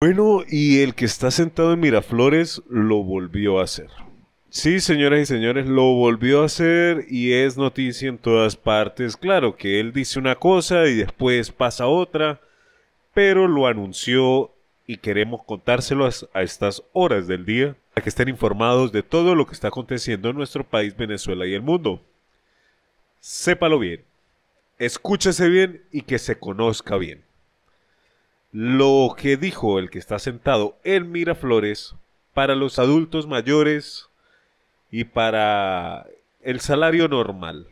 Bueno, y el que está sentado en Miraflores lo volvió a hacer. Sí, señoras y señores, lo volvió a hacer y es noticia en todas partes. Claro que él dice una cosa y después pasa otra, pero lo anunció y queremos contárselo a, estas horas del día para que estén informados de todo lo que está aconteciendo en nuestro país, Venezuela y el mundo. Sépalo bien, escúchese bien y que se conozca bien lo que dijo el que está sentado en Miraflores para los adultos mayores y para el salario normal.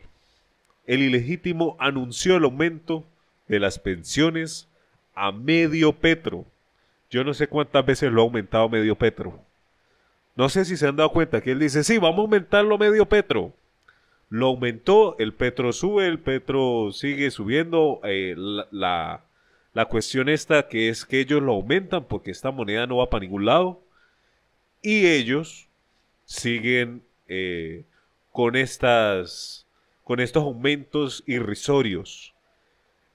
El ilegítimo anunció el aumento de las pensiones a medio petro. Yo no sé cuántas veces lo ha aumentado medio petro. No sé si se han dado cuenta que él dice, sí, vamos a aumentarlo medio petro. Lo aumentó, el petro sube, el petro sigue subiendo, eh, la la cuestión está que es que ellos lo aumentan porque esta moneda no va para ningún lado y ellos siguen eh, con, estas, con estos aumentos irrisorios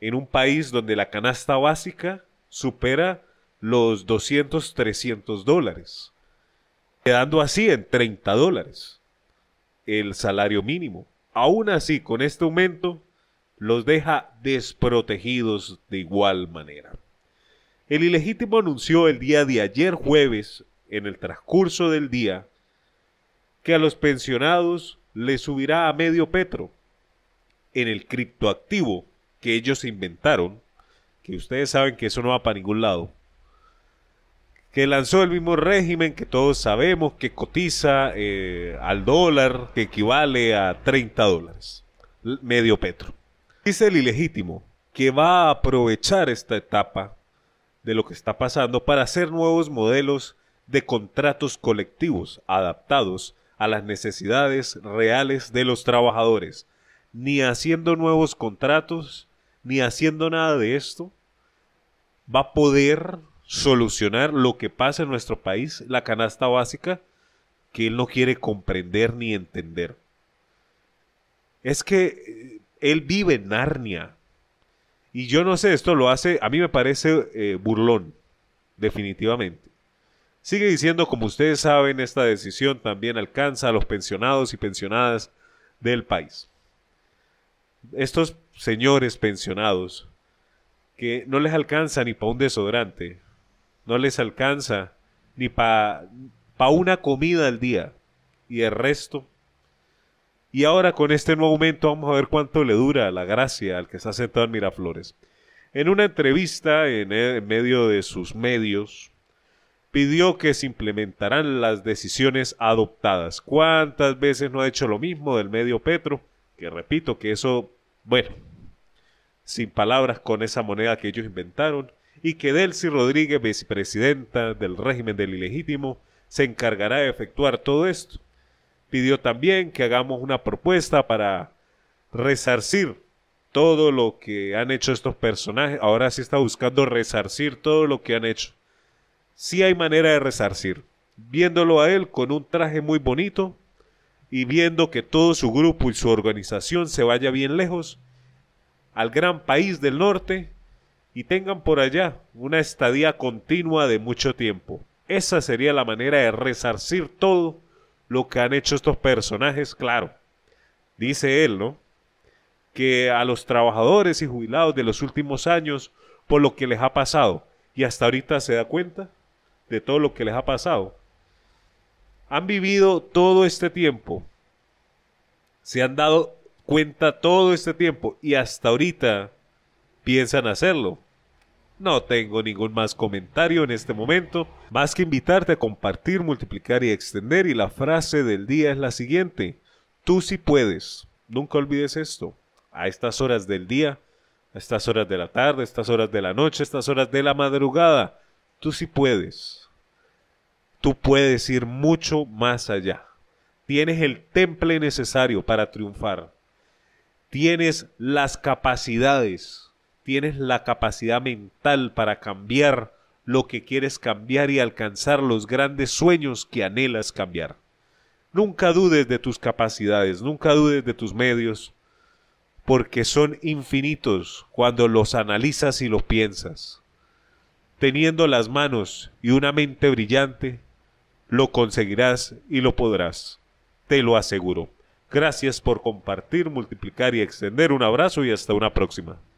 en un país donde la canasta básica supera los 200, 300 dólares, quedando así en 30 dólares el salario mínimo. Aún así, con este aumento, los deja desprotegidos de igual manera. El ilegítimo anunció el día de ayer jueves, en el transcurso del día, que a los pensionados les subirá a medio petro en el criptoactivo que ellos inventaron, que ustedes saben que eso no va para ningún lado, que lanzó el mismo régimen que todos sabemos que cotiza eh, al dólar, que equivale a 30 dólares, medio petro. Dice el ilegítimo que va a aprovechar esta etapa de lo que está pasando para hacer nuevos modelos de contratos colectivos adaptados a las necesidades reales de los trabajadores. Ni haciendo nuevos contratos, ni haciendo nada de esto, va a poder solucionar lo que pasa en nuestro país, la canasta básica, que él no quiere comprender ni entender. Es que eh, él vive en Narnia. Y yo no sé, esto lo hace, a mí me parece eh, burlón, definitivamente. Sigue diciendo, como ustedes saben, esta decisión también alcanza a los pensionados y pensionadas del país. Estos señores pensionados que no les alcanza ni para un desodorante, no les alcanza ni para pa una comida al día y el resto y ahora con este nuevo aumento vamos a ver cuánto le dura la gracia al que está sentado en Miraflores. En una entrevista eh, en, medio de sus medios, pidió que se implementaran las decisiones adoptadas. ¿Cuántas veces no ha hecho lo mismo del medio Petro? Que repito que eso, bueno, sin palabras con esa moneda que ellos inventaron, y que Delcy Rodríguez, vicepresidenta del régimen del ilegítimo, se encargará de efectuar todo esto pidió también que hagamos una propuesta para resarcir todo lo que han hecho estos personajes. Ahora sí está buscando resarcir todo lo que han hecho. Sí hay manera de resarcir. Viéndolo a él con un traje muy bonito y viendo que todo su grupo y su organización se vaya bien lejos al gran país del norte y tengan por allá una estadía continua de mucho tiempo. Esa sería la manera de resarcir todo lo que han hecho estos personajes, claro, dice él, ¿no? Que a los trabajadores y jubilados de los últimos años, por lo que les ha pasado, y hasta ahorita se da cuenta de todo lo que les ha pasado, han vivido todo este tiempo, se han dado cuenta todo este tiempo y hasta ahorita piensan hacerlo. No tengo ningún más comentario en este momento, más que invitarte a compartir, multiplicar y extender. Y la frase del día es la siguiente, tú sí puedes. Nunca olvides esto. A estas horas del día, a estas horas de la tarde, a estas horas de la noche, a estas horas de la madrugada, tú sí puedes. Tú puedes ir mucho más allá. Tienes el temple necesario para triunfar. Tienes las capacidades tienes la capacidad mental para cambiar lo que quieres cambiar y alcanzar los grandes sueños que anhelas cambiar. Nunca dudes de tus capacidades, nunca dudes de tus medios, porque son infinitos cuando los analizas y los piensas. Teniendo las manos y una mente brillante, lo conseguirás y lo podrás. Te lo aseguro. Gracias por compartir, multiplicar y extender. Un abrazo y hasta una próxima.